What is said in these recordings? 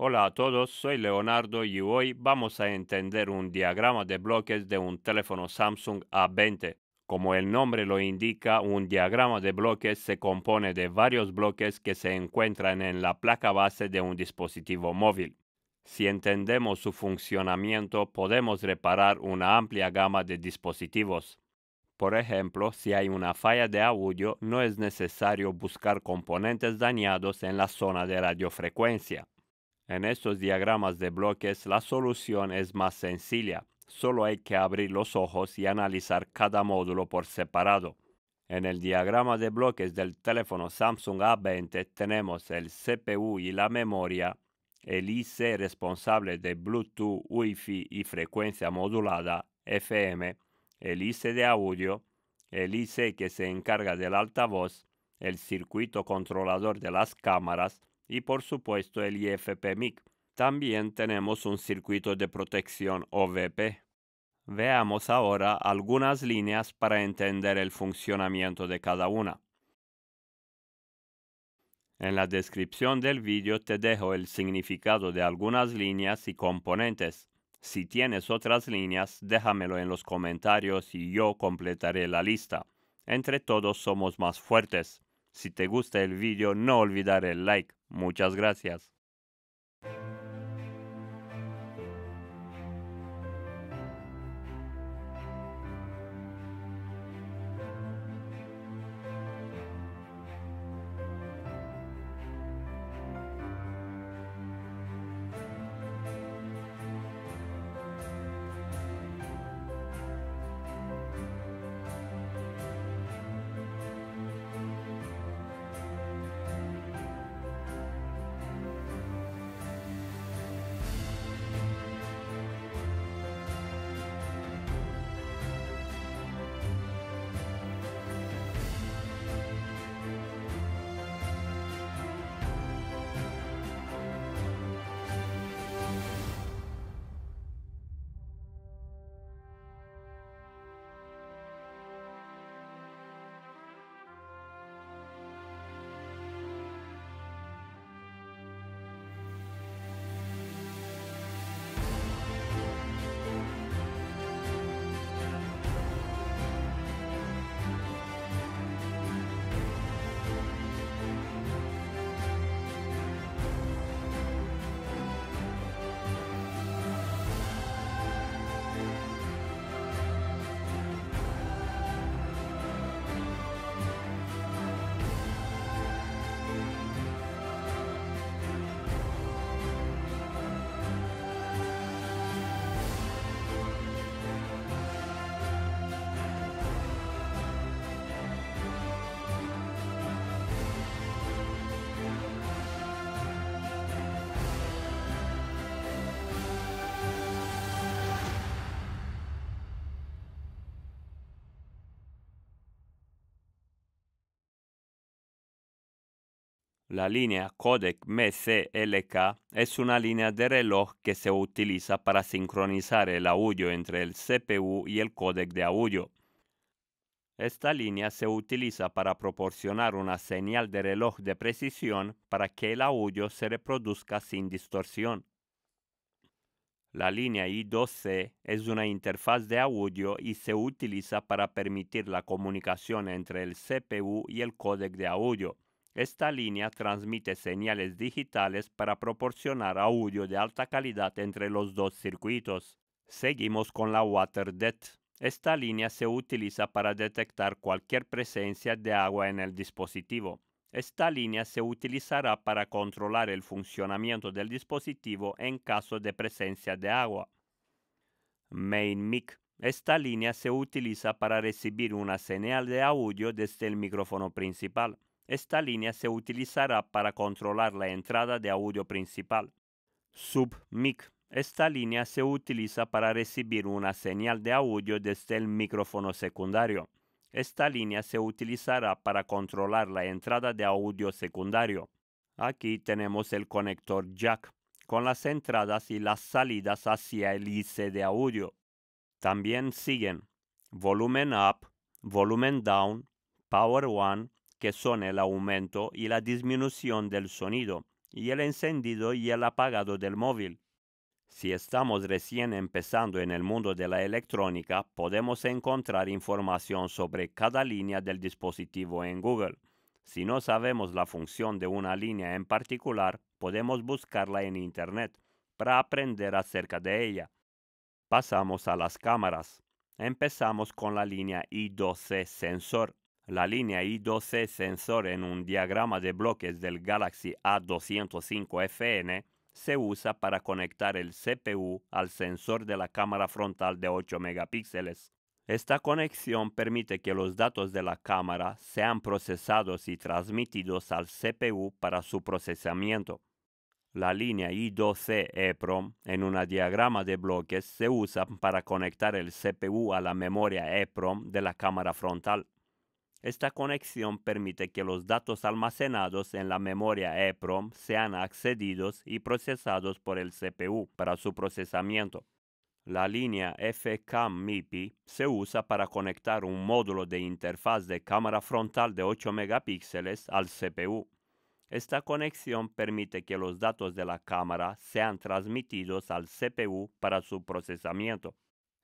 Hola a todos, soy Leonardo y hoy vamos a entender un diagrama de bloques de un teléfono Samsung A20. Como el nombre lo indica, un diagrama de bloques se compone de varios bloques que se encuentran en la placa base de un dispositivo móvil. Si entendemos su funcionamiento, podemos reparar una amplia gama de dispositivos. Por ejemplo, si hay una falla de audio, no es necesario buscar componentes dañados en la zona de radiofrecuencia. En estos diagramas de bloques la solución es más sencilla, solo hay que abrir los ojos y analizar cada módulo por separado. En el diagrama de bloques del teléfono Samsung A20 tenemos el CPU y la memoria, el IC responsable de Bluetooth, Wi-Fi y frecuencia modulada, FM, el IC de audio, el IC que se encarga del altavoz, el circuito controlador de las cámaras, y por supuesto el IFP-MIC. También tenemos un circuito de protección OVP. Veamos ahora algunas líneas para entender el funcionamiento de cada una. En la descripción del vídeo te dejo el significado de algunas líneas y componentes. Si tienes otras líneas, déjamelo en los comentarios y yo completaré la lista. Entre todos somos más fuertes. Si te gusta el vídeo, no olvidar el like. Muchas gracias. La línea codec MCLK es una línea de reloj que se utiliza para sincronizar el audio entre el CPU y el codec de audio. Esta línea se utiliza para proporcionar una señal de reloj de precisión para que el audio se reproduzca sin distorsión. La línea I2C es una interfaz de audio y se utiliza para permitir la comunicación entre el CPU y el codec de audio. Esta línea transmite señales digitales para proporcionar audio de alta calidad entre los dos circuitos. Seguimos con la WaterDet. Esta línea se utiliza para detectar cualquier presencia de agua en el dispositivo. Esta línea se utilizará para controlar el funcionamiento del dispositivo en caso de presencia de agua. Main Mic. Esta línea se utiliza para recibir una señal de audio desde el micrófono principal. Esta línea se utilizará para controlar la entrada de audio principal. Sub-mic. Esta línea se utiliza para recibir una señal de audio desde el micrófono secundario. Esta línea se utilizará para controlar la entrada de audio secundario. Aquí tenemos el conector jack con las entradas y las salidas hacia el IC de audio. También siguen volumen up, volumen down, power one, que son el aumento y la disminución del sonido, y el encendido y el apagado del móvil. Si estamos recién empezando en el mundo de la electrónica, podemos encontrar información sobre cada línea del dispositivo en Google. Si no sabemos la función de una línea en particular, podemos buscarla en Internet para aprender acerca de ella. Pasamos a las cámaras. Empezamos con la línea I12 sensor la línea I2C sensor en un diagrama de bloques del Galaxy A205FN se usa para conectar el CPU al sensor de la cámara frontal de 8 megapíxeles. Esta conexión permite que los datos de la cámara sean procesados y transmitidos al CPU para su procesamiento. La línea I2C EEPROM en un diagrama de bloques se usa para conectar el CPU a la memoria EEPROM de la cámara frontal. Esta conexión permite que los datos almacenados en la memoria EEPROM sean accedidos y procesados por el CPU para su procesamiento. La línea FCAM-MIPI se usa para conectar un módulo de interfaz de cámara frontal de 8 megapíxeles al CPU. Esta conexión permite que los datos de la cámara sean transmitidos al CPU para su procesamiento.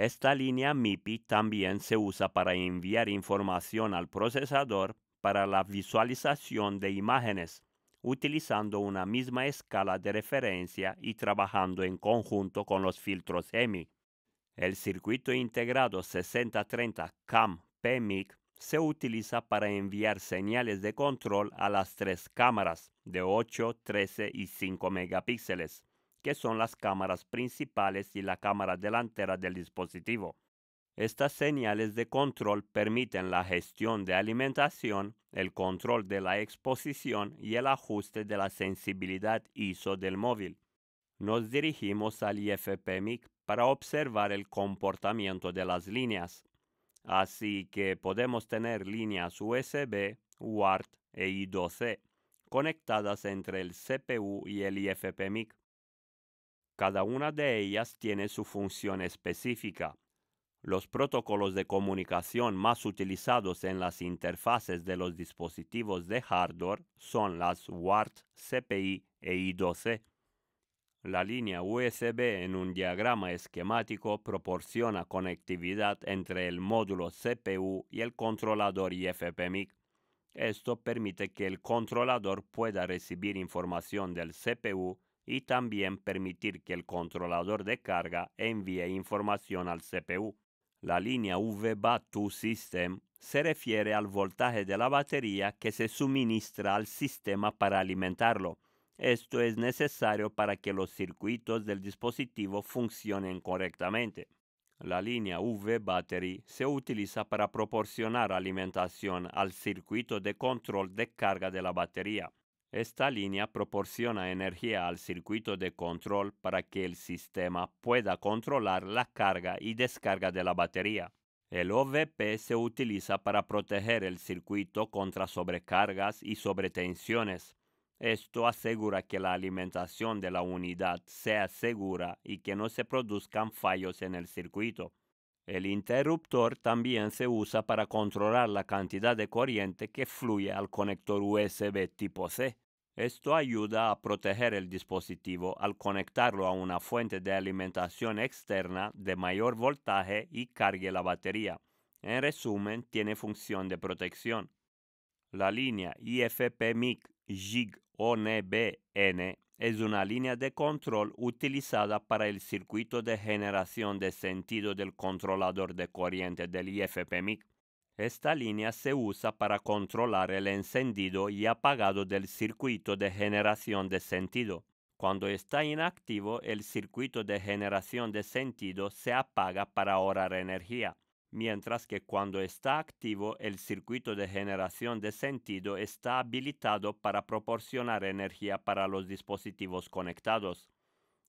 Esta línea MIPI también se usa para enviar información al procesador para la visualización de imágenes, utilizando una misma escala de referencia y trabajando en conjunto con los filtros EMI. El circuito integrado 6030 CAM PMIC se utiliza para enviar señales de control a las tres cámaras de 8, 13 y 5 megapíxeles que son las cámaras principales y la cámara delantera del dispositivo. Estas señales de control permiten la gestión de alimentación, el control de la exposición y el ajuste de la sensibilidad ISO del móvil. Nos dirigimos al IFPMIC para observar el comportamiento de las líneas. Así que podemos tener líneas USB, UART e I2C conectadas entre el CPU y el IFPMIC. Cada una de ellas tiene su función específica. Los protocolos de comunicación más utilizados en las interfaces de los dispositivos de hardware son las WART, CPI e I2C. La línea USB en un diagrama esquemático proporciona conectividad entre el módulo CPU y el controlador IFPMIC. Esto permite que el controlador pueda recibir información del CPU y también permitir que el controlador de carga envíe información al CPU. La línea VBAT 2 System se refiere al voltaje de la batería que se suministra al sistema para alimentarlo. Esto es necesario para que los circuitos del dispositivo funcionen correctamente. La línea VBATERY se utiliza para proporcionar alimentación al circuito de control de carga de la batería. Esta línea proporciona energía al circuito de control para que el sistema pueda controlar la carga y descarga de la batería. El OVP se utiliza para proteger el circuito contra sobrecargas y sobretensiones. Esto asegura que la alimentación de la unidad sea segura y que no se produzcan fallos en el circuito. El interruptor también se usa para controlar la cantidad de corriente que fluye al conector USB tipo C. Esto ayuda a proteger el dispositivo al conectarlo a una fuente de alimentación externa de mayor voltaje y cargue la batería. En resumen, tiene función de protección. La línea IFP-MIC onb es una línea de control utilizada para el circuito de generación de sentido del controlador de corriente del IFPMIC. Esta línea se usa para controlar el encendido y apagado del circuito de generación de sentido. Cuando está inactivo, el circuito de generación de sentido se apaga para ahorrar energía mientras que cuando está activo el circuito de generación de sentido está habilitado para proporcionar energía para los dispositivos conectados.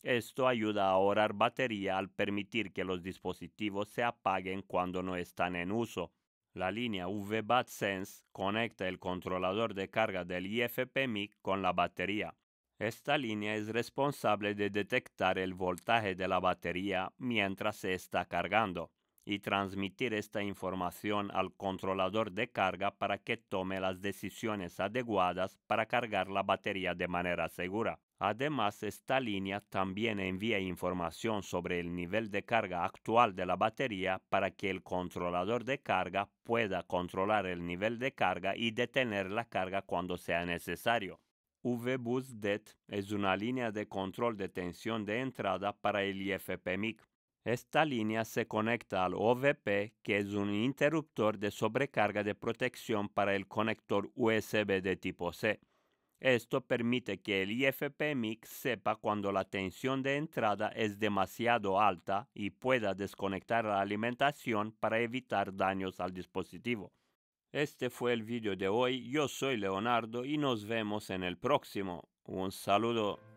Esto ayuda a ahorrar batería al permitir que los dispositivos se apaguen cuando no están en uso. La línea VBAT Sense conecta el controlador de carga del IFP-MIC con la batería. Esta línea es responsable de detectar el voltaje de la batería mientras se está cargando y transmitir esta información al controlador de carga para que tome las decisiones adecuadas para cargar la batería de manera segura. Además, esta línea también envía información sobre el nivel de carga actual de la batería para que el controlador de carga pueda controlar el nivel de carga y detener la carga cuando sea necesario. Vbusdet es una línea de control de tensión de entrada para el ifp esta línea se conecta al OVP, que es un interruptor de sobrecarga de protección para el conector USB de tipo C. Esto permite que el ifp mix sepa cuando la tensión de entrada es demasiado alta y pueda desconectar la alimentación para evitar daños al dispositivo. Este fue el vídeo de hoy, yo soy Leonardo y nos vemos en el próximo. Un saludo.